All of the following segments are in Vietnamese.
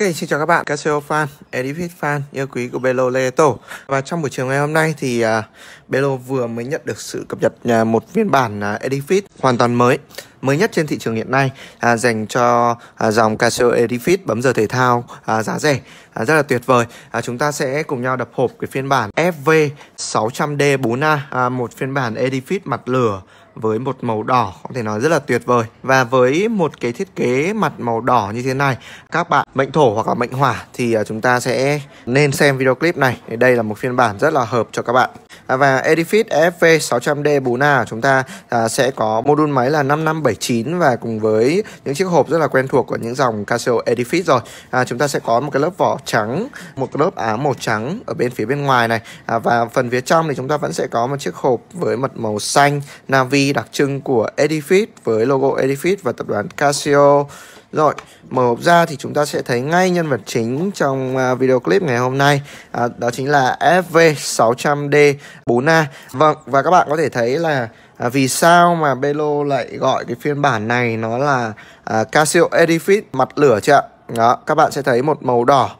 Ok, xin chào các bạn Casio fan, Edifit fan, yêu quý của Belo Leto Và trong buổi chiều ngày hôm nay thì uh, Belo vừa mới nhận được sự cập nhật uh, một phiên bản uh, à, Edifit hoàn toàn mới mới nhất trên thị trường hiện nay à, dành cho à, dòng Casio Edifit bấm giờ thể thao à, giá rẻ à, rất là tuyệt vời à, chúng ta sẽ cùng nhau đập hộp cái phiên bản FV 600D 4A à, một phiên bản Edifit mặt lửa với một màu đỏ có thể nói rất là tuyệt vời và với một cái thiết kế mặt màu đỏ như thế này các bạn mệnh thổ hoặc là mệnh hỏa thì à, chúng ta sẽ nên xem video clip này đây là một phiên bản rất là hợp cho các bạn À, và Edifice FV 600D Buna chúng ta à, sẽ có module máy là 5579 và cùng với những chiếc hộp rất là quen thuộc của những dòng Casio Edifice rồi à, chúng ta sẽ có một cái lớp vỏ trắng một cái lớp áo màu trắng ở bên phía bên ngoài này à, và phần phía trong thì chúng ta vẫn sẽ có một chiếc hộp với mật màu xanh navy đặc trưng của Edifice với logo Edifice và tập đoàn Casio rồi, mở hộp ra thì chúng ta sẽ thấy ngay nhân vật chính trong à, video clip ngày hôm nay à, Đó chính là FV600D4A Vâng, và các bạn có thể thấy là à, vì sao mà Belo lại gọi cái phiên bản này nó là à, Casio Edifice mặt lửa chưa ạ Đó, các bạn sẽ thấy một màu đỏ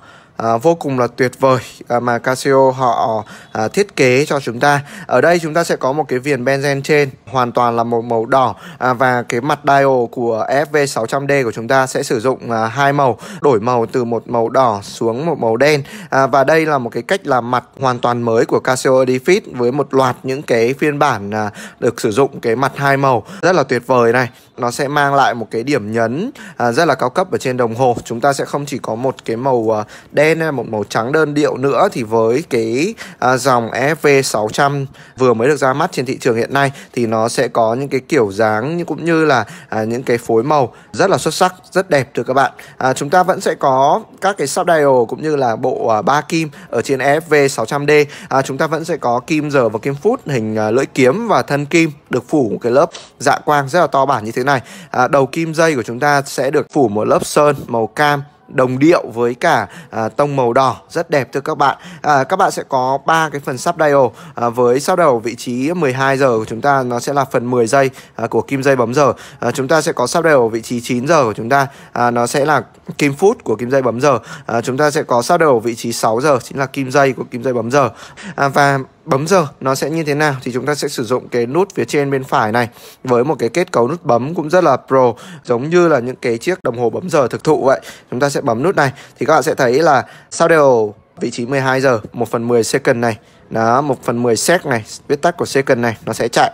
à, vô cùng là tuyệt vời à, mà Casio họ à, thiết kế cho chúng ta. Ở đây chúng ta sẽ có một cái viền benzen trên hoàn toàn là một màu đỏ à, và cái mặt dial của FV 600D của chúng ta sẽ sử dụng à, hai màu, đổi màu từ một màu đỏ xuống một màu đen. À, và đây là một cái cách làm mặt hoàn toàn mới của Casio Edifit với một loạt những cái phiên bản à, được sử dụng cái mặt hai màu rất là tuyệt vời này nó sẽ mang lại một cái điểm nhấn à, rất là cao cấp ở trên đồng hồ chúng ta sẽ không chỉ có một cái màu à, đen hay một màu trắng đơn điệu nữa thì với cái à, dòng FV 600 vừa mới được ra mắt trên thị trường hiện nay thì nó sẽ có những cái kiểu dáng cũng như là à, những cái phối màu rất là xuất sắc rất đẹp thưa các bạn à, chúng ta vẫn sẽ có các cái sub dial cũng như là bộ à, ba kim ở trên FV 600D à, chúng ta vẫn sẽ có kim giờ và kim phút hình à, lưỡi kiếm và thân kim được phủ một cái lớp dạ quang rất là to bản như thế này này à, đầu kim dây của chúng ta sẽ được phủ một lớp sơn màu cam đồng điệu với cả à, tông màu đỏ rất đẹp thưa các bạn à, các bạn sẽ có ba cái phần sub dial à, với sub đầu vị trí 12 giờ của chúng ta nó sẽ là phần 10 giây à, của kim dây bấm giờ à, chúng ta sẽ có sub đầu vị trí 9 giờ của chúng ta à, nó sẽ là kim phút của kim dây bấm giờ à, chúng ta sẽ có sub đầu vị trí 6 giờ chính là kim dây của kim dây bấm giờ à, và bấm giờ nó sẽ như thế nào thì chúng ta sẽ sử dụng cái nút phía trên bên phải này với một cái kết cấu nút bấm cũng rất là pro giống như là những cái chiếc đồng hồ bấm giờ thực thụ vậy chúng ta sẽ bấm nút này thì các bạn sẽ thấy là sau đều vị trí 12 giờ 1 phần 10 second này đó 1 phần 10 sec này viết tắt của second này nó sẽ chạy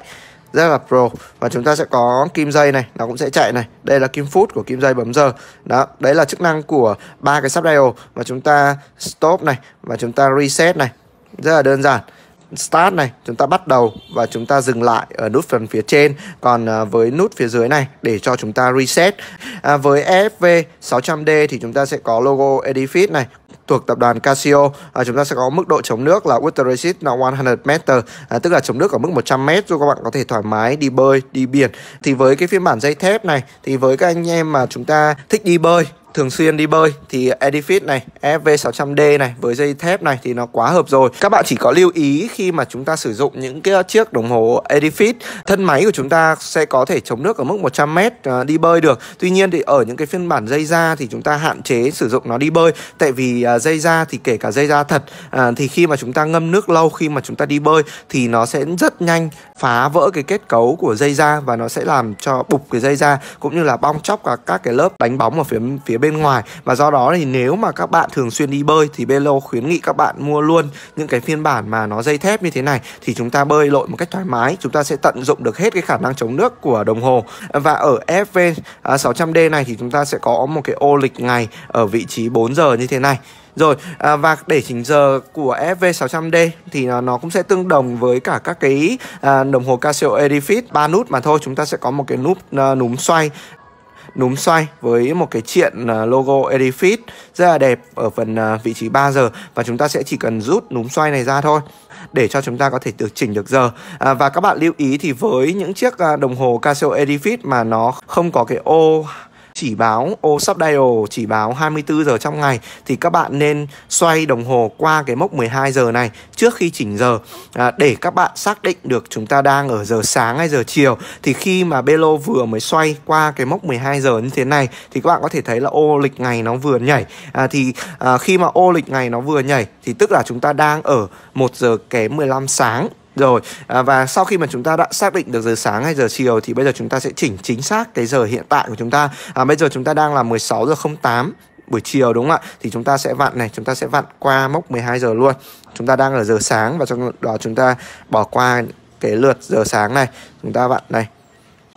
rất là pro và chúng ta sẽ có kim dây này nó cũng sẽ chạy này đây là kim phút của kim dây bấm giờ đó đấy là chức năng của ba cái sub dial và chúng ta stop này và chúng ta reset này rất là đơn giản Start này chúng ta bắt đầu và chúng ta dừng lại ở nút phần phía trên còn à, với nút phía dưới này để cho chúng ta reset à, với EFV 600D thì chúng ta sẽ có logo Edifit này thuộc tập đoàn Casio à, chúng ta sẽ có mức độ chống nước là water resist là 100m à, tức là chống nước ở mức 100m cho các bạn có thể thoải mái đi bơi đi biển thì với cái phiên bản dây thép này thì với các anh em mà chúng ta thích đi bơi thường xuyên đi bơi thì Edifit này, FV600D này với dây thép này thì nó quá hợp rồi. Các bạn chỉ có lưu ý khi mà chúng ta sử dụng những cái chiếc đồng hồ Edifit, thân máy của chúng ta sẽ có thể chống nước ở mức 100m à, đi bơi được. Tuy nhiên thì ở những cái phiên bản dây da thì chúng ta hạn chế sử dụng nó đi bơi tại vì à, dây da thì kể cả dây da thật à, thì khi mà chúng ta ngâm nước lâu khi mà chúng ta đi bơi thì nó sẽ rất nhanh phá vỡ cái kết cấu của dây da và nó sẽ làm cho bục cái dây da cũng như là bong chóc cả các cái lớp đánh bóng ở phía phía phía bên ngoài và do đó thì nếu mà các bạn thường xuyên đi bơi thì Belo khuyến nghị các bạn mua luôn những cái phiên bản mà nó dây thép như thế này thì chúng ta bơi lội một cách thoải mái chúng ta sẽ tận dụng được hết cái khả năng chống nước của đồng hồ và ở FV 600D à, này thì chúng ta sẽ có một cái ô lịch ngày ở vị trí 4 giờ như thế này rồi à, và để chỉnh giờ của FV600D thì nó cũng sẽ tương đồng với cả các cái à, đồng hồ Casio Edifit ba nút mà thôi chúng ta sẽ có một cái nút núm xoay núm xoay với một cái triện à, logo Edifit rất là đẹp ở phần à, vị trí 3 giờ và chúng ta sẽ chỉ cần rút núm xoay này ra thôi để cho chúng ta có thể được chỉnh được giờ à, và các bạn lưu ý thì với những chiếc à, đồng hồ Casio Edifit mà nó không có cái ô chỉ báo OSUB dial chỉ báo 24 giờ trong ngày thì các bạn nên xoay đồng hồ qua cái mốc 12 giờ này trước khi chỉnh giờ à, để các bạn xác định được chúng ta đang ở giờ sáng hay giờ chiều thì khi mà Belo vừa mới xoay qua cái mốc 12 giờ như thế này thì các bạn có thể thấy là ô lịch ngày nó vừa nhảy à, thì à, khi mà ô lịch ngày nó vừa nhảy thì tức là chúng ta đang ở 1 giờ kém 15 sáng rồi à, và sau khi mà chúng ta đã xác định được giờ sáng hay giờ chiều thì bây giờ chúng ta sẽ chỉnh chính xác cái giờ hiện tại của chúng ta. À, bây giờ chúng ta đang là 16 giờ 08 buổi chiều đúng không ạ? Thì chúng ta sẽ vặn này, chúng ta sẽ vặn qua mốc 12 giờ luôn. Chúng ta đang ở giờ sáng và trong đó chúng ta bỏ qua cái lượt giờ sáng này, chúng ta vặn này.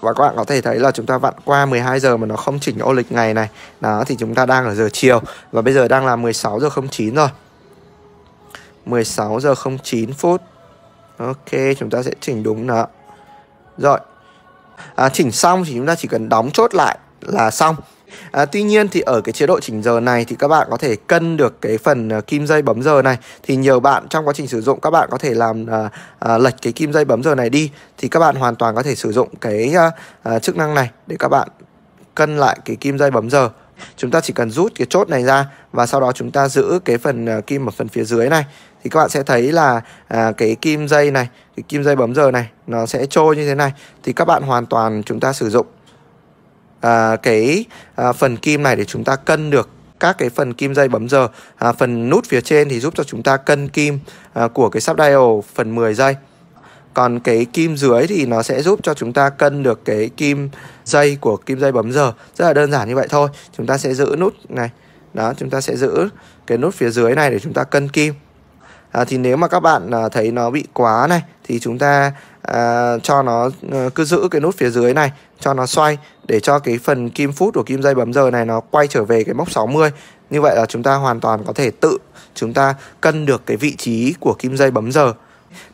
Và các bạn có thể thấy là chúng ta vặn qua 12 giờ mà nó không chỉnh ô lịch ngày này. Đó thì chúng ta đang ở giờ chiều và bây giờ đang là 16 giờ 09 rồi. 16 giờ 09 phút ok chúng ta sẽ chỉnh đúng đó rồi à, chỉnh xong thì chúng ta chỉ cần đóng chốt lại là xong À, tuy nhiên thì ở cái chế độ chỉnh giờ này thì các bạn có thể cân được cái phần à, kim dây bấm giờ này thì nhiều bạn trong quá trình sử dụng các bạn có thể làm uh, uh, lệch cái kim dây bấm giờ này đi thì các bạn hoàn toàn có thể sử dụng cái uh, uh, chức năng này để các bạn cân lại cái kim dây bấm giờ chúng ta chỉ cần rút cái chốt này ra và sau đó chúng ta giữ cái phần kim ở phần phía dưới này thì các bạn sẽ thấy là à, cái kim dây này cái kim dây bấm giờ này nó sẽ trôi như thế này thì các bạn hoàn toàn chúng ta sử dụng à, cái à, phần kim này để chúng ta cân được các cái phần kim dây bấm giờ à, phần nút phía trên thì giúp cho chúng ta cân kim à, của cái sub dial phần 10 giây còn cái kim dưới thì nó sẽ giúp cho chúng ta cân được cái kim dây của kim dây bấm giờ rất là đơn giản như vậy thôi chúng ta sẽ giữ nút này đó chúng ta sẽ giữ cái nút phía dưới này để chúng ta cân kim à, thì nếu mà các bạn à, thấy nó bị quá này thì chúng ta à, cho nó à, cứ giữ cái nút phía dưới này cho nó xoay để cho cái phần kim phút của kim dây bấm giờ này nó quay trở về cái mốc 60 như vậy là chúng ta hoàn toàn có thể tự chúng ta cân được cái vị trí của kim dây bấm giờ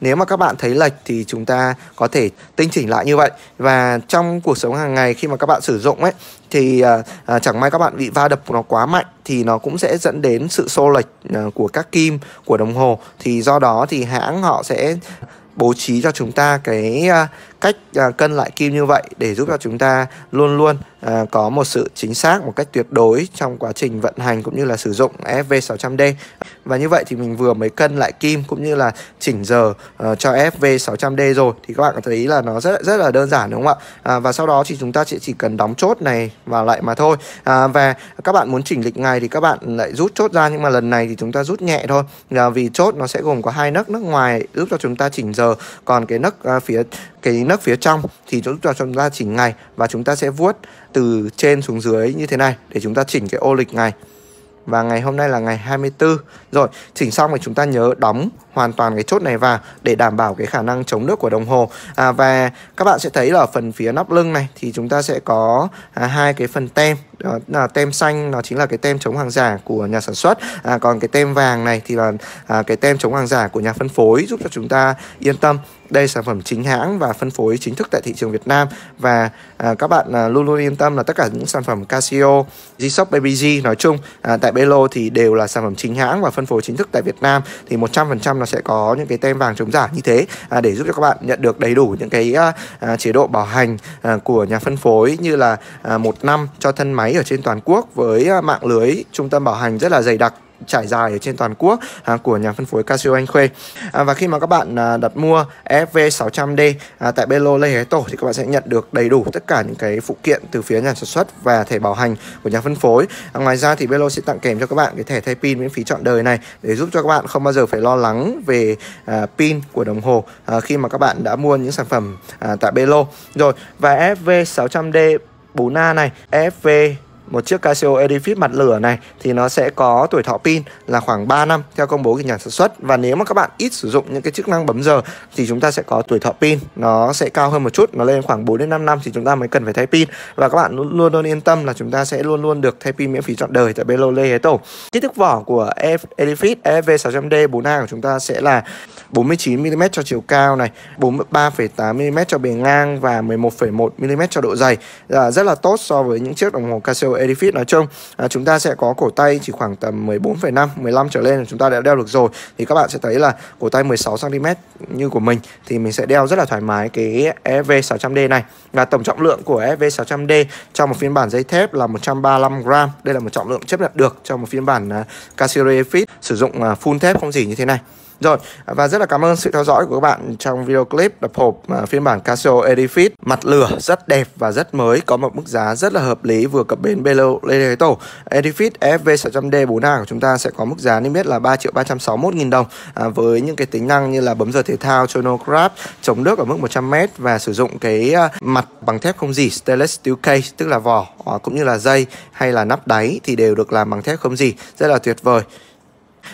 nếu mà các bạn thấy lệch thì chúng ta có thể tinh chỉnh lại như vậy và trong cuộc sống hàng ngày khi mà các bạn sử dụng ấy thì à, à, chẳng may các bạn bị va đập nó quá mạnh thì nó cũng sẽ dẫn đến sự xô lệch à, của các kim của đồng hồ thì do đó thì hãng họ sẽ bố trí cho chúng ta cái à, cách à, cân lại kim như vậy để giúp cho chúng ta luôn luôn à, có một sự chính xác một cách tuyệt đối trong quá trình vận hành cũng như là sử dụng FV600D và như vậy thì mình vừa mới cân lại kim cũng như là chỉnh giờ à, cho FV600D rồi thì các bạn có thấy là nó rất rất là đơn giản đúng không ạ à, và sau đó thì chúng ta chỉ chỉ cần đóng chốt này vào lại mà thôi à, và các bạn muốn chỉnh lịch ngày thì các bạn lại rút chốt ra nhưng mà lần này thì chúng ta rút nhẹ thôi là vì chốt nó sẽ gồm có hai nấc nấc ngoài giúp cho chúng ta chỉnh giờ còn cái nấc à, phía cái nấc phía trong thì chúng ta chúng ta chỉnh ngày và chúng ta sẽ vuốt từ trên xuống dưới như thế này để chúng ta chỉnh cái ô lịch ngày và ngày hôm nay là ngày 24 rồi chỉnh xong thì chúng ta nhớ đóng hoàn toàn cái chốt này vào để đảm bảo cái khả năng chống nước của đồng hồ à, và các bạn sẽ thấy là ở phần phía nắp lưng này thì chúng ta sẽ có à, hai cái phần tem đó là tem xanh nó chính là cái tem chống hàng giả của nhà sản xuất à, còn cái tem vàng này thì là à, cái tem chống hàng giả của nhà phân phối giúp cho chúng ta yên tâm đây sản phẩm chính hãng và phân phối chính thức tại thị trường Việt Nam và à, các bạn à, luôn luôn yên tâm là tất cả những sản phẩm Casio, G-Shock BBG nói chung à, tại Belo thì đều là sản phẩm chính hãng và phân phối chính thức tại Việt Nam thì 100% nó sẽ có những cái tem vàng chống giả như thế à, để giúp cho các bạn nhận được đầy đủ những cái à, à, chế độ bảo hành à, của nhà phân phối như là à, một năm cho thân máy ở trên toàn quốc với à, mạng lưới trung tâm bảo hành rất là dày đặc trải dài ở trên toàn quốc à, của nhà phân phối Casio Anh Khuê. À, và khi mà các bạn à, đặt mua FV 600D à, tại Belo Lê Hế Tổ thì các bạn sẽ nhận được đầy đủ tất cả những cái phụ kiện từ phía nhà sản xuất và thẻ bảo hành của nhà phân phối. À, ngoài ra thì Belo sẽ tặng kèm cho các bạn cái thẻ thay pin miễn phí trọn đời này để giúp cho các bạn không bao giờ phải lo lắng về à, pin của đồng hồ à, khi mà các bạn đã mua những sản phẩm à, tại Belo. Rồi và FV 600D 4A này, FV một chiếc Casio Edifit mặt lửa này thì nó sẽ có tuổi thọ pin là khoảng 3 năm theo công bố của nhà sản xuất và nếu mà các bạn ít sử dụng những cái chức năng bấm giờ thì chúng ta sẽ có tuổi thọ pin nó sẽ cao hơn một chút nó lên khoảng 4 đến 5 năm thì chúng ta mới cần phải thay pin và các bạn luôn luôn yên tâm là chúng ta sẽ luôn luôn được thay pin miễn phí trọn đời tại Belo Lê Hế Tổ kích thước vỏ của Edifit EV 600D 4A của chúng ta sẽ là 49mm cho chiều cao này 43,8mm cho bề ngang và 11,1mm cho độ dày dạ, rất là tốt so với những chiếc đồng hồ Casio Edifit nói chung à, chúng ta sẽ có cổ tay chỉ khoảng tầm 14,5 15 trở lên là chúng ta đã đeo được rồi thì các bạn sẽ thấy là cổ tay 16 cm như của mình thì mình sẽ đeo rất là thoải mái cái EFV 600D này và tổng trọng lượng của EFV 600D trong một phiên bản dây thép là 135 g. Đây là một trọng lượng chấp nhận được cho một phiên bản uh, Casio Fit sử dụng uh, full thép không gì như thế này. Rồi và rất là cảm ơn sự theo dõi của các bạn trong video clip đập hộp à, phiên bản Casio Edifit mặt lửa rất đẹp và rất mới có một mức giá rất là hợp lý vừa cập bến Belo Leto Edifit FV600D 4A của chúng ta sẽ có mức giá niêm yết là 3 triệu 361 000 đồng à, với những cái tính năng như là bấm giờ thể thao chronograph chống nước ở mức 100m và sử dụng cái à, mặt bằng thép không gì stainless steel case tức là vỏ à, cũng như là dây hay là nắp đáy thì đều được làm bằng thép không gì rất là tuyệt vời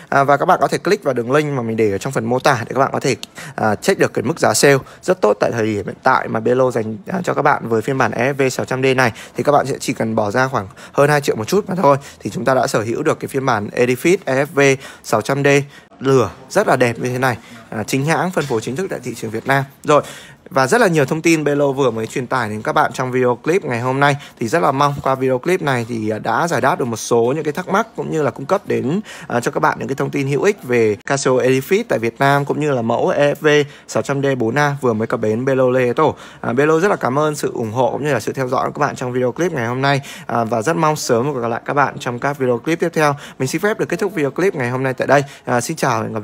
à, và các bạn có thể click vào đường link mà mình để ở trong phần mô tả để các bạn có thể à, check được cái mức giá sale rất tốt tại thời điểm hiện tại mà Belo dành à, cho các bạn với phiên bản ESV 600D này thì các bạn sẽ chỉ cần bỏ ra khoảng hơn 2 triệu một chút mà thôi thì chúng ta đã sở hữu được cái phiên bản Edifit ESV 600D lửa rất là đẹp như thế này à, chính hãng phân phối chính thức tại thị trường Việt Nam rồi và rất là nhiều thông tin Belo vừa mới truyền tải đến các bạn trong video clip ngày hôm nay thì rất là mong qua video clip này thì à, đã giải đáp được một số những cái thắc mắc cũng như là cung cấp đến à, cho các bạn những cái thông tin hữu ích về Casio Edifice tại Việt Nam cũng như là mẫu EFV 600D 4A vừa mới cập bến Belo Leto. Uh, Belo rất là cảm ơn sự ủng hộ cũng như là sự theo dõi của các bạn trong video clip ngày hôm nay uh, và rất mong sớm gặp lại các bạn trong các video clip tiếp theo. Mình xin phép được kết thúc video clip ngày hôm nay tại đây. Uh, xin chào và hẹn gặp lại.